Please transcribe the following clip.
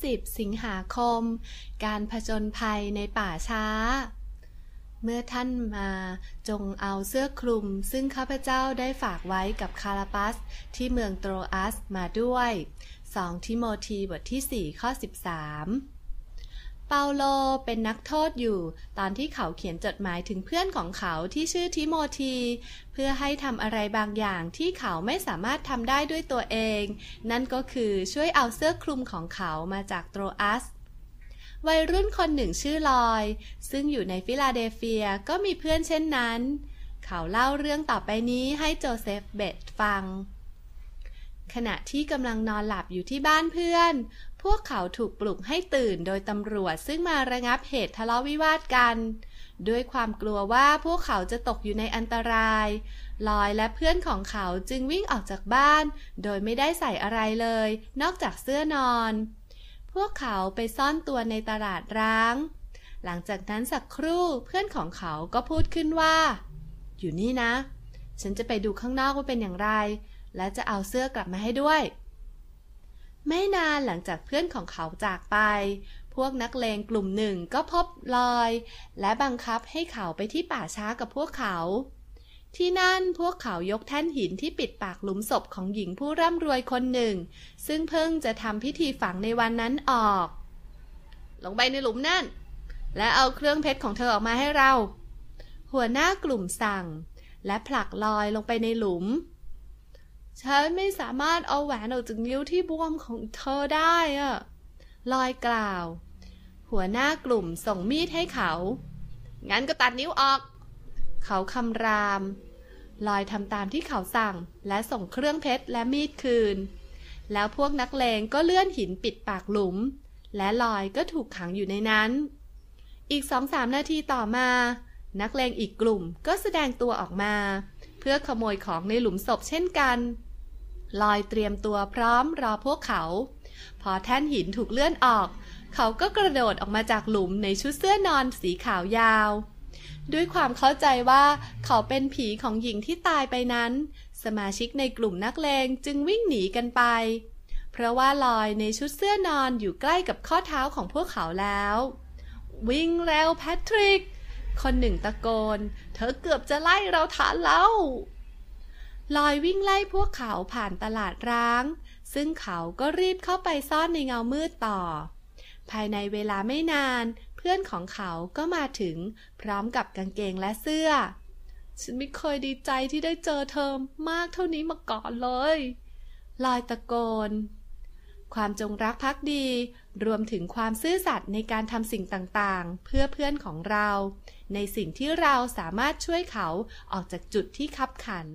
20 สิงหาคม การผจญภัยในป่าช้า เมื่อท่านมาจงเอาเสื้อคลุมซึ่งข้าพเจ้าได้ฝากไว้กับคาราปัสที่เมืองโตรอัสมาด้วย 2 ทิโมธีบทที่ 4 ข้อ 13เปาโลเป็นนักโทษอยู่ตอนที่เขาเขียนจดหมายถึงเพื่อนของเขาที่ชื่อทิโมธีเพื่อให้ทำอะไรบางอย่างที่เขาไม่สามารถทำได้ด้วยตัวเอง นั่นก็คือช่วยเอาเสื้อคลุมของเขามาจากโตรอัสวัยรุ่นคนหนึ่งชื่อลอย ซึ่งอยู่ในฟิลาเดลเฟียก็มีเพื่อนเช่นนั้น เขาเล่าเรื่องต่อไปนี้ให้โจเซฟเบตฟัง ขณะที่กำลังนอนหลับอยู่ที่บ้านเพื่อนพวกเขาถูกปลุกให้ตื่นโดยตำรวจซึ่งมาระงับเหตุทะเลาะวิวาทกันด้วยความกลัวว่าพวกเขาจะตกอยู่ในอันตรายลอยและเพื่อนของเขาจึงวิ่งออกจากบ้าน โดยไม่ได้ใส่อะไรเลย นอกจากเสื้อนอน พวกเขาไปซ่อนตัวในตลาดร้าง หลังจากนั้นสักครู่เพื่อนของเขาก็พูดขึ้นว่า อยู่นี่นะ ฉันจะไปดูข้างนอกว่าเป็นอย่างไร และจะเอาเสื้อกลับมาให้ด้วยไม่นานหลังจากเพื่อนของเขาจากไป พวกนักเลงกลุ่มหนึ่งก็พบลอย และบังคับให้เขาไปที่ป่าช้ากับพวกเขา ที่นั่นพวกเขายกแท่นหินที่ปิดปากหลุมศพของหญิงผู้ร่ำรวยคนหนึ่ง ซึ่งเพิ่งจะทำพิธีฝังในวันนั้นออก ลงไปในหลุม นั่น และเอาเครื่องเพชรของเธอออกมาให้เรา หัวหน้ากลุ่มสั่ง และผลักลอยลงไปในหลุมฉันไม่สามารถเอาแหวนออกจากนิ้วที่บวมของเธอได้อะ ลอยกล่าว หัวหน้ากลุ่มส่งมีดให้เขา งั้นก็ตัดนิ้วออก เขาคำราม ลอยทำตามที่เขาสั่ง และส่งเครื่องเพชรและมีดคืน แล้วพวกนักเลงก็เลื่อนหินปิดปากหลุม และลอยก็ถูกขังอยู่ในนั้น อีกสองสามนาทีต่อมา นักเลงอีกกลุ่มก็แสดงตัวออกมาพื่อขโมยของในหลุมศพเช่นกันลอยเตรียมตัวพร้อมรอพวกเขา พอแท่นหินถูกเลื่อนออก เขาก็กระโดด ออกมาจากหลุมในชุดเสื้อนอนสีขาวยาว ด้วยความเข้าใจว่าเขาเป็นผีของหญิงที่ตายไปนั้น สมาชิกในกลุ่มนักเลง จึงวิ่งหนีกันไป เพราะว่าลอยในชุดเสื้อนอนอยู่ใกล้กับข้อเท้าของพวกเขาแล้ว วิ่งแล้วแพทริกคนหนึ่งตะโกน เธอเกือบจะไล่เราฐานแล้ว ลอยวิ่งไล่พวกเขาผ่านตลาดร้าง ซึ่งเขาก็รีบเข้าไปซ่อนในเงามืดต่อ ภายในเวลาไม่นาน เพื่อนของเขาก็มาถึงพร้อมกับกางเกงและเสื้อ ฉันไม่เคยดีใจที่ได้เจอเธอมากเท่านี้มาก่อนเลย ลอยตะโกนความจงรักภักดี รวมถึงความซื่อสัตย์ในการทำสิ่งต่างๆ เพื่อเพื่อนของเรา ในสิ่งที่เราสามารถช่วยเขาออกจากจุดที่คับขัน